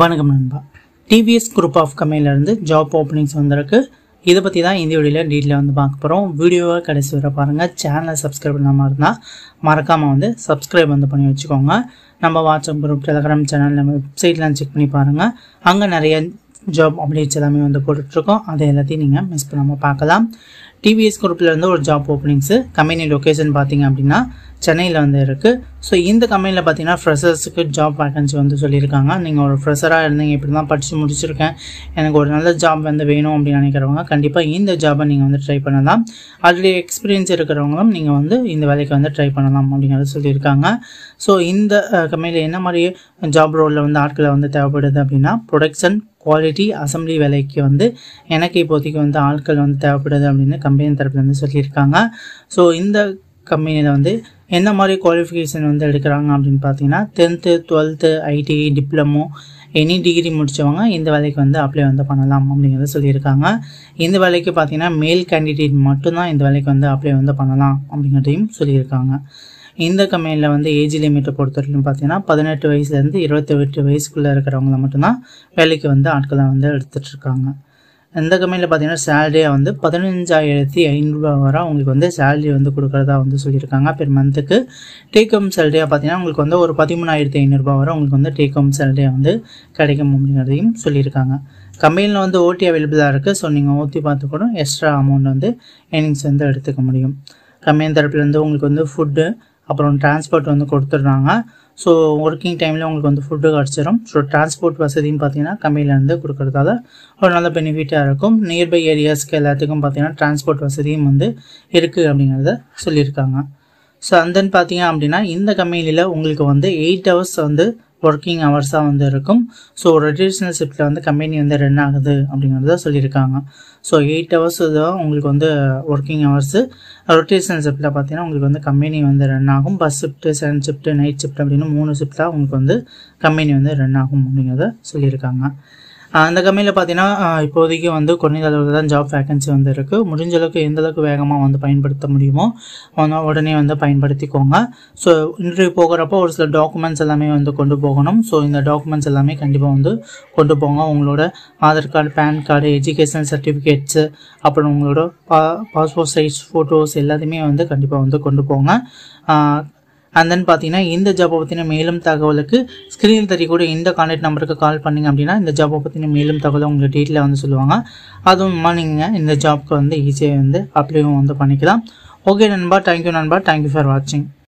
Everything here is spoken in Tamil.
வணக்கம் நண்பா டிவிஎஸ் குரூப் ஆஃப் கம்பெனிலேருந்து ஜாப் ஓப்பனிங்ஸ் வந்திருக்கு இதை பற்றி தான் இந்த வீடியோவில் டீட்டில் வந்து பார்க்க போகிறோம் வீடியோவை கடைசி வர பாருங்கள் சேனலை சப்ஸ்கிரைப் பண்ணாமல் இருந்தால் மறக்காமல் வந்து சப்ஸ்கிரைப் வந்து பண்ணி வச்சுக்கோங்க நம்ம வாட்ஸ்அப் குரூப் டெலகிராம் சேனல் நம்ம வெப்சைட்லாம் செக் பண்ணி பாருங்கள் அங்கே நிறைய ஜாப் அப்டேட்ஸ் எல்லாமே வந்து போட்டுட்ருக்கோம் அதை எல்லாத்தையும் நீங்கள் மிஸ் பண்ணாமல் பார்க்கலாம் டிவிஎஸ் குரூப்பில் இருந்து ஒரு ஜாப் ஓப்பனிங்ஸு கம்பெனி லொக்கேஷன் பார்த்தீங்க அப்படின்னா சென்னையில் வந்து இருக்குது ஸோ இந்த கம்பெனியில் பார்த்தீங்கன்னா ஃப்ரெஷர்ஸுக்கு ஜாப் வேகன்சி வந்து சொல்லியிருக்காங்க நீங்கள் ஒரு ஃப்ரெஷராக இருந்தீங்க இப்படி தான் படித்து முடிச்சிருக்கேன் எனக்கு ஒரு நல்ல ஜாப் வந்து வேணும் அப்படின்னு நினைக்கிறவங்க கண்டிப்பாக இந்த ஜாபை நீங்கள் வந்து ட்ரை பண்ணலாம் ஆல்ரெடி எக்ஸ்பீரியன்ஸ் இருக்கிறவங்களும் நீங்கள் வந்து இந்த வேலைக்கு வந்து ட்ரை பண்ணலாம் அப்படிங்கிறத சொல்லியிருக்காங்க ஸோ இந்த கம்பெனியில் என்ன மாதிரி ஜாப் ரோலில் வந்து ஆட்களை வந்து தேவைப்படுது அப்படின்னா ப்ரொடக்ஷன் குவாலிட்டி அசம்பிளி வேலைக்கு வந்து எனக்கு இப்போதைக்கு வந்து ஆட்கள் வந்து தேவைப்படுது அப்படின்னு கம்பெனி தரப்புலேருந்து சொல்லியிருக்காங்க ஸோ இந்த கம்பெனியில் வந்து என்ன மாதிரி குவாலிஃபிகேஷன் வந்து எடுக்கிறாங்க அப்படின்னு பார்த்தீங்கன்னா tenth twelfth ITI diploma any e, degree முடித்தவங்க இந்த வேலைக்கு வந்து அப்ளை வந்து பண்ணலாம் அப்படிங்கிறத சொல்லியிருக்காங்க இந்த வேலைக்கு பார்த்தீங்கன்னா மேல் கேண்டிடேட் மட்டும்தான் இந்த வேலைக்கு வந்து அப்ளை வந்து பண்ணலாம் அப்படிங்கிறதையும் சொல்லியிருக்காங்க இந்த கம்பெனியில் வந்து ஏஜ் லிமிட்டை பொறுத்த பார்த்தீங்கன்னா பதினெட்டு வயசுலேருந்து இருபத்தி எட்டு வயசுக்குள்ளே இருக்கிறவங்கள மட்டும்தான் வேலைக்கு வந்து ஆட்களை வந்து எடுத்துகிட்ருக்காங்க இந்த கம்பெனியில் பார்த்தீங்கன்னா சேலரியாக வந்து பதினஞ்சாயிரத்தி ஐநூறுரூவா வரை உங்களுக்கு வந்து சேலரி வந்து கொடுக்குறதா வந்து சொல்லியிருக்காங்க பெர் மந்த்துக்கு டேக் ஹோம் சேலரியாக பார்த்தீங்கன்னா உங்களுக்கு வந்து ஒரு பதிமூணாயிரத்தி ஐநூறுரூவா வரை உங்களுக்கு வந்து டேக் ஹோம் சேலரியாக வந்து கிடைக்கும் அப்படிங்கிறதையும் சொல்லியிருக்காங்க கம்பெனியில் வந்து ஓட்டி அவைலபிளாக இருக்குது ஸோ நீங்கள் ஓட்டி பார்த்து கூட எக்ஸ்ட்ரா அமௌண்ட் வந்து ஏர்னிங்ஸ் வந்து எடுத்துக்க முடியும் கம்பெனி தரப்புலேருந்து உங்களுக்கு வந்து ஃபுட்டு அப்புறம் டிரான்ஸ்போர்ட் வந்து கொடுத்துட்றாங்க ஸோ ஒர்க்கிங் டைமில் உங்களுக்கு வந்து ஃபுட்டு கிடச்சிடும் ஸோ டிரான்ஸ்போர்ட் வசதியும் பார்த்தீங்கன்னா கம்மியிலேருந்து கொடுக்குறதால ஒரு நல்ல பெனிஃபிட்டாக இருக்கும் நியர்பை ஏரியாஸ்க்கு எல்லாத்துக்கும் பார்த்தீங்கன்னா டிரான்ஸ்போர்ட் வசதியும் வந்து இருக்குது அப்படிங்கிறத சொல்லியிருக்காங்க ஸோ அந்தன் பார்த்தீங்க அப்படின்னா இந்த கம்பெனியில் உங்களுக்கு வந்து எயிட் ஹவர்ஸ் வந்து ஒர்க்கிங் ஹவர்ஸாக வந்து இருக்கும் ஸோ ரொட்டேஷனல் ஷிஃப்ட்டில் வந்து கம்பெனி வந்து ரன் ஆகுது அப்படிங்கிறத சொல்லியிருக்காங்க ஸோ எயிட் ஹவர்ஸ் தான் உங்களுக்கு வந்து ஒர்க்கிங் ஹவர்ஸு ரொட்டேஷனல் ஷிஃப்ட்டில் பார்த்தீங்கன்னா உங்களுக்கு வந்து கம்பெனி வந்து ரன் ஆகும் first shift seven shift night shift அப்படின்னு மூணு ஷிஃப்ட்டாக உங்களுக்கு வந்து கம்பெனி வந்து ரன் ஆகும் அப்படிங்கிறத சொல்லியிருக்காங்க அந்த கம்பெனியில் பார்த்தீங்கன்னா இப்போதைக்கு வந்து குறைந்த அளவில் தான் ஜாப் வேகன்சி வந்து இருக்குது முடிஞ்ச அளவுக்கு எந்த அளவுக்கு வேகமாக வந்து பயன்படுத்த முடியுமோ உடனே வந்து பயன்படுத்திக்கோங்க ஸோ இன்டர்வியூ போகிறப்போ ஒரு சில டாக்குமெண்ட்ஸ் எல்லாமே வந்து கொண்டு போகணும் ஸோ இந்த டாக்குமெண்ட்ஸ் எல்லாமே கண்டிப்பாக வந்து கொண்டு போங்க உங்களோட Aadhaar card PAN card education certificates அப்புறம் உங்களோட பா பாஸ்போர்ட் சைஸ் ஃபோட்டோஸ் எல்லாத்தையுமே வந்து கண்டிப்பாக வந்து கொண்டு போங்க அண்ட் தென் பார்த்தீங்கன்னா இந்த ஜாப்பை பற்றின மேலும் தகவலுக்கு ஸ்க்ரீனில் தெரியக்கூட இந்த கான்டாக்ட் நம்பருக்கு கால் பண்ணிங்க அப்படின்னா இந்த ஜாப்பை பற்றின மேலும் தகவலை உங்களுக்கு டீட்டெயில் வந்து சொல்லுவாங்க அதுவும் நீங்கள் இந்த ஜாப்க்கு வந்து ஈஸியாக வந்து அப்ளைவும் வந்து பண்ணிக்கலாம் ஓகே நண்பா தேங்க்யூ நண்பா தேங்க்யூ ஃபார் வாட்சிங்